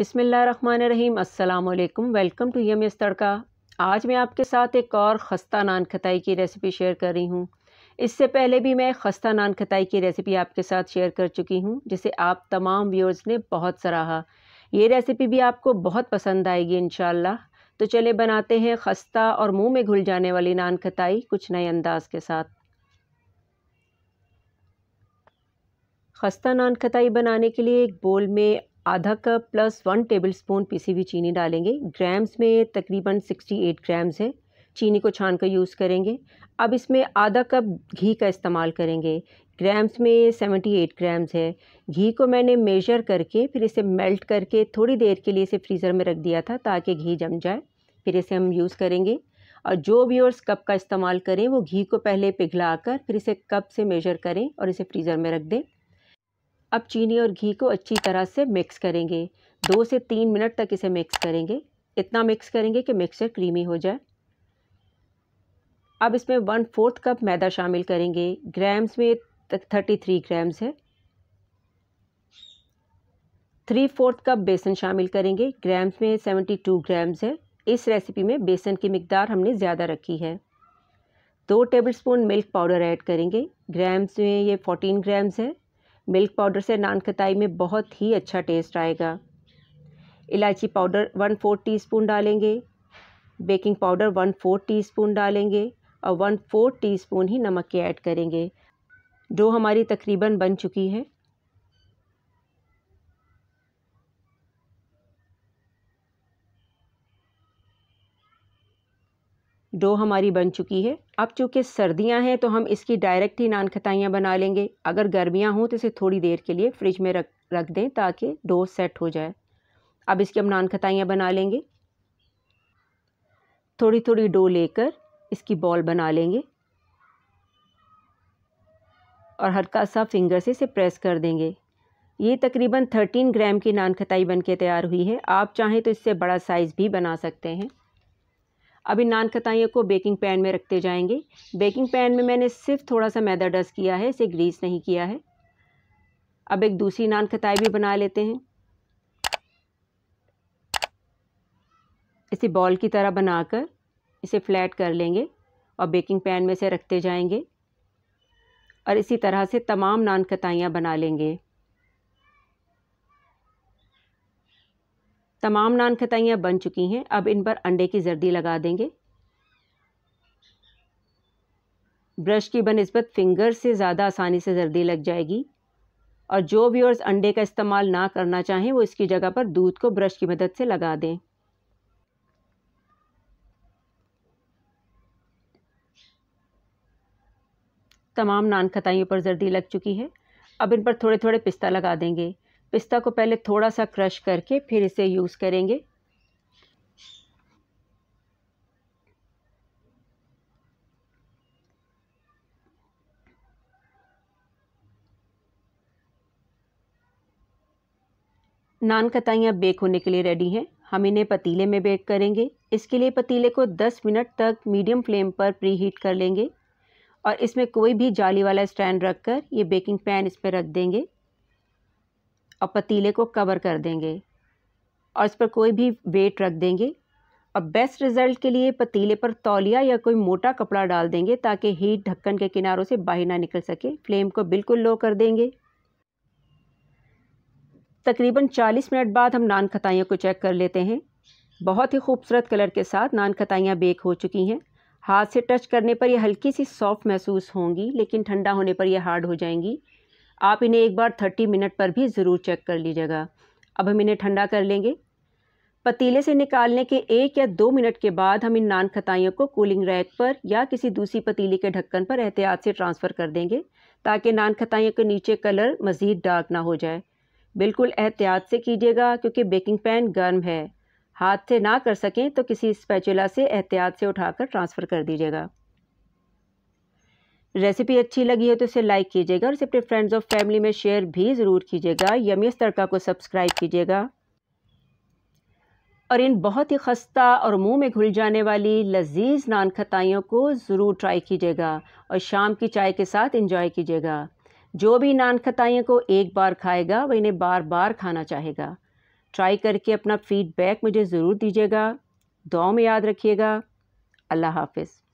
बिसमीम् अल्लाम welcome to yum S tadka आज मैं आपके साथ एक और खस्ता नान खताई की रेसिपी शेयर कर रही हूँ इससे पहले भी मैं खस्ता नान खताई की रेसिपी आपके साथ शेयर कर चुकी हूँ जिसे आप तमाम व्यूअर्स ने बहुत सराहा ये रेसिपी भी आपको बहुत पसंद आएगी इन तो चले बनाते हैं खस्ता और मुँह में घुल जाने वाली नान खताई कुछ नए अंदाज के साथ खस्ता नान खताई बनाने के लिए एक बोल में आधा cup plus one tablespoon पीसी हुई चीनी डालेंगे ग्राम्स में तकरीबन सिक्सटी एट ग्राम्स है चीनी को छान कर यूज़ करेंगे अब इसमें आधा कप घी का इस्तेमाल करेंगे ग्राम्स में सेवेंटी एट ग्राम्स है घी को मैंने मेजर करके फिर इसे मेल्ट करके थोड़ी देर के लिए इसे फ्रीज़र में रख दिया था ताकि घी जम जाए फिर इसे हम यूज़ करेंगे और जो भी और कप का इस्तेमाल करें वो घी को पहले पिघला कर फिर इसे कप से मेजर करें और इसे फ्रीज़र में रख दें अब चीनी और घी को अच्छी तरह से मिक्स करेंगे दो से तीन मिनट तक इसे मिक्स करेंगे इतना मिक्स करेंगे कि मिक्सचर क्रीमी हो जाए अब इसमें वन फोर्थ कप मैदा शामिल करेंगे ग्राम्स में थर्टी थ्री ग्राम्स है थ्री फोर्थ कप बेसन शामिल करेंगे ग्राम्स में सेवेंटी टू ग्राम्स है इस रेसिपी में बेसन की मकदार हमने ज़्यादा रखी है दो टेबलस्पून मिल्क पाउडर ऐड करेंगे ग्राम्स में ये फोर्टीन ग्राम्स है मिल्क पाउडर से नान खताई में बहुत ही अच्छा टेस्ट आएगा इलायची पाउडर वन फोर टीस्पून डालेंगे baking powder one four teaspoon डालेंगे और वन फोर टीस्पून ही नमक के ऐड करेंगे डो हमारी तकरीबन बन चुकी है डो हमारी बन चुकी है अब चूँकि सर्दियाँ हैं तो हम इसकी डायरेक्ट ही नान खताइयाँ बना लेंगे अगर गर्मियाँ हों तो इसे थोड़ी देर के लिए फ्रिज में रख रख दें ताकि डो सेट हो जाए अब इसकी हम नान खतियाँ बना लेंगे थोड़ी थोड़ी डो लेकर इसकी बॉल बना लेंगे और हल्का सा फिंगर से इसे प्रेस कर देंगे ये तकरीबन थर्टीन ग्राम की नान खताई बनके तैयार हुई है आप चाहें तो इससे बड़ा साइज़ भी बना सकते हैं अब इन नान कताइयों को बेकिंग पैन में रखते जाएंगे बेकिंग पैन में मैंने सिर्फ थोड़ा सा मैदा डस्ट किया है इसे ग्रीस नहीं किया है अब एक दूसरी नान खताई भी बना लेते हैं इसे बॉल की तरह बनाकर इसे फ्लैट कर लेंगे और बेकिंग पैन में से रखते जाएंगे और इसी तरह से तमाम नान खताइयाँ बना लेंगे तमाम नान खताइयाँ बन चुकी हैं अब इन पर अंडे की जर्दी लगा देंगे ब्रश की बनस्बत फिंगर से ज़्यादा आसानी से जर्दी लग जाएगी और जो व्यूअर्स अंडे का इस्तेमाल ना करना चाहें वो इसकी जगह पर दूध को ब्रश की मदद से लगा दें तमाम नान खताइयों पर जर्दी लग चुकी है अब इन पर थोड़े थोड़े पिस्ता लगा देंगे पिस्ता को पहले थोड़ा सा क्रश करके फिर इसे यूज़ करेंगे नान कताइयाँ बेक होने के लिए रेडी हैं हम इन्हें पतीले में बेक करेंगे इसके लिए पतीले को 10 मिनट तक मीडियम फ्लेम पर प्री हीट कर लेंगे और इसमें कोई भी जाली वाला स्टैंड रखकर ये बेकिंग पैन इस पर रख देंगे और पतीले को कवर कर देंगे और इस पर कोई भी वेट रख देंगे और बेस्ट रिजल्ट के लिए पतीले पर तौलिया या कोई मोटा कपड़ा डाल देंगे ताकि हीट ढक्कन के किनारों से बाहर ना निकल सके फ्लेम को बिल्कुल लो कर देंगे तकरीबन 40 मिनट बाद हम नान खताइयों को चेक कर लेते हैं बहुत ही खूबसूरत कलर के साथ नान खताइयाँ बेक हो चुकी हैं हाथ से टच करने पर यह हल्की सी सॉफ्ट महसूस होंगी लेकिन ठंडा होने पर यह हार्ड हो जाएंगी आप इन्हें एक बार थर्टी मिनट पर भी ज़रूर चेक कर लीजिएगा अब हम इन्हें ठंडा कर लेंगे पतीले से निकालने के एक या दो मिनट के बाद हम इन नान खताइयों को कूलिंग रैक पर या किसी दूसरी पतीले के ढक्कन पर एहतियात से ट्रांसफ़र कर देंगे ताकि नान खताइयों के नीचे कलर मज़ीद डार्क ना हो जाए बिल्कुल एहतियात से कीजिएगा क्योंकि बेकिंग पैन गर्म है हाथ से ना कर सकें तो किसी स्पैचुला से एहतियात से उठाकर ट्रांसफ़र कर दीजिएगा रेसिपी अच्छी लगी है तो इसे लाइक कीजिएगा और इसे अपने फ्रेंड्स और फैमिली में शेयर भी ज़रूर कीजिएगा यमीस तड़का को सब्सक्राइब कीजिएगा और इन बहुत ही खस्ता और मुंह में घुल जाने वाली लजीज नान खताइयों को ज़रूर ट्राई कीजिएगा और शाम की चाय के साथ इंजॉय कीजिएगा जो भी नान खताइयों को एक बार खाएगा वह इन्हें बार बार खाना चाहेगा ट्राई करके अपना फीडबैक मुझे ज़रूर दीजिएगा दुआ में याद रखिएगा अल्लाह हाफिज़